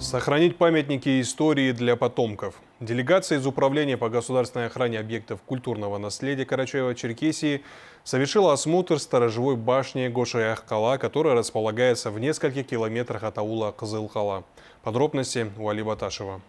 Сохранить памятники истории для потомков. Делегация из Управления по государственной охране объектов культурного наследия Карачаева-Черкесии совершила осмотр сторожевой башни Гошаяхкала, которая располагается в нескольких километрах от аула Кызылхала. Подробности у Али Баташева.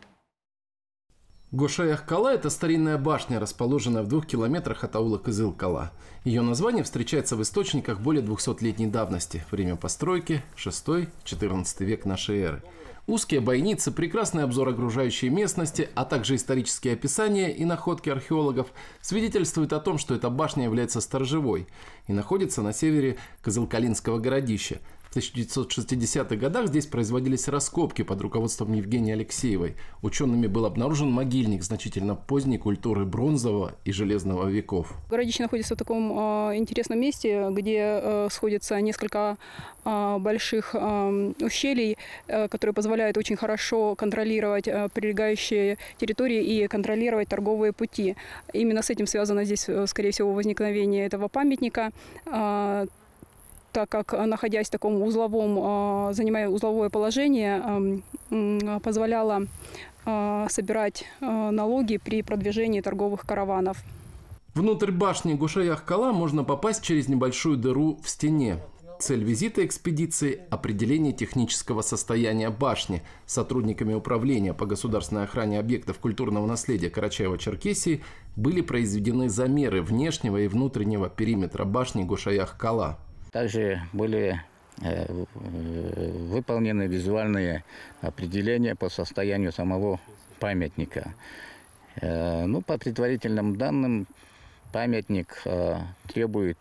Гошаяхкала – это старинная башня, расположенная в двух километрах от аула Кызылкала. Ее название встречается в источниках более 200-летней давности, время постройки – 6-14 век нашей эры – Узкие бойницы, прекрасный обзор окружающей местности, а также исторические описания и находки археологов свидетельствуют о том, что эта башня является сторожевой и находится на севере Козылкалинского городища, 1960-х годах здесь производились раскопки под руководством Евгении Алексеевой. Учеными был обнаружен могильник значительно поздней культуры бронзового и железного веков. Городище находится в таком э, интересном месте, где э, сходятся несколько э, больших э, ущелий, э, которые позволяют очень хорошо контролировать э, прилегающие территории и контролировать торговые пути. Именно с этим связано здесь, э, скорее всего, возникновение этого памятника. Э, так как, э, находясь в таком узловом, э, занимая узловое положение, эм, позволяла э, собирать налоги при продвижении торговых караванов. Внутрь башни Гушаях-Кала можно попасть через небольшую дыру в стене. Цель визита экспедиции – определение технического состояния башни сотрудниками управления по государственной охране объектов культурного наследия Карачаева-Черкесии были произведены замеры внешнего и внутреннего периметра башни Гушаях-Кала. Также были э, выполнены визуальные определения по состоянию самого памятника. Э, ну, по предварительным данным, памятник э, требует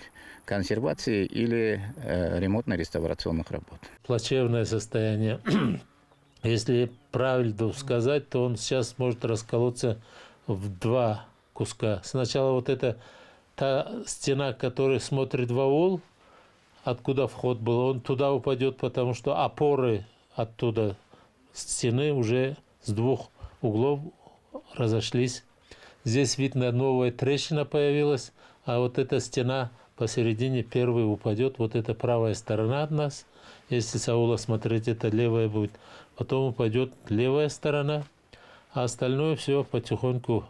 консервации или ремонтно-реставрационных работ. Плачевное состояние. Если правильно сказать, то он сейчас может расколоться в два куска. Сначала вот эта та стена, которая смотрит в аул, откуда вход был, он туда упадет, потому что опоры оттуда стены уже с двух углов разошлись. Здесь видно новая трещина появилась, а вот эта стена посередине первый упадет, вот эта правая сторона от нас. Если Саула смотреть, это левая будет. Потом упадет левая сторона, а остальное все потихоньку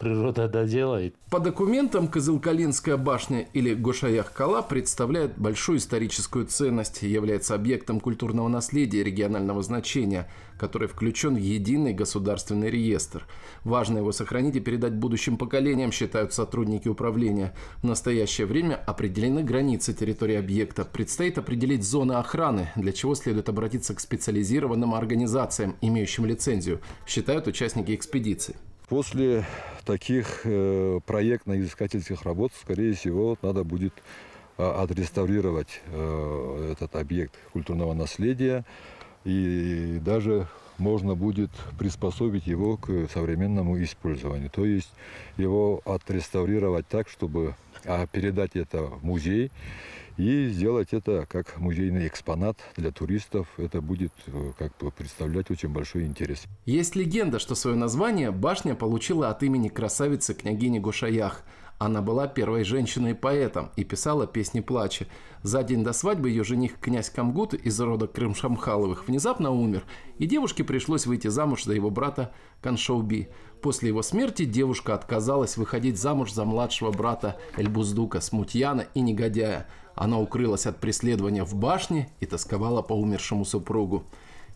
природа доделает. По документам Кызылкалинская башня или Гошаях-Кала представляет большую историческую ценность, является объектом культурного наследия регионального значения, который включен в единый государственный реестр. Важно его сохранить и передать будущим поколениям, считают сотрудники управления. В настоящее время определены границы территории объекта. Предстоит определить зоны охраны, для чего следует обратиться к специализированным организациям, имеющим лицензию, считают участники экспедиции. После таких э, проектно-изыскательских работ, скорее всего, надо будет а, отреставрировать э, этот объект культурного наследия. И даже можно будет приспособить его к современному использованию. То есть его отреставрировать так, чтобы а передать это в музей и сделать это как музейный экспонат для туристов. Это будет э, как бы представлять очень большой интерес. Есть легенда, что свое название башня получила от имени красавицы княгини Гушаях – она была первой женщиной-поэтом и писала песни плача. За день до свадьбы ее жених князь Камгут из рода Крымшамхаловых внезапно умер, и девушке пришлось выйти замуж за его брата Каншоуби. После его смерти девушка отказалась выходить замуж за младшего брата Эльбуздука, смутьяна и негодяя. Она укрылась от преследования в башне и тосковала по умершему супругу.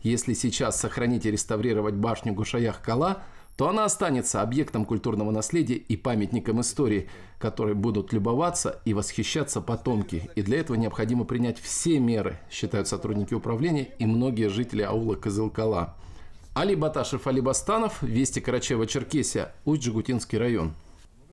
Если сейчас сохранить и реставрировать башню Гушаях-Кала – то она останется объектом культурного наследия и памятником истории, которые будут любоваться и восхищаться потомки. И для этого необходимо принять все меры, считают сотрудники управления и многие жители аула Кызылкала. Али Баташев, Али Бастанов, Вести Карачева, Черкесия, Усть-Жигутинский район.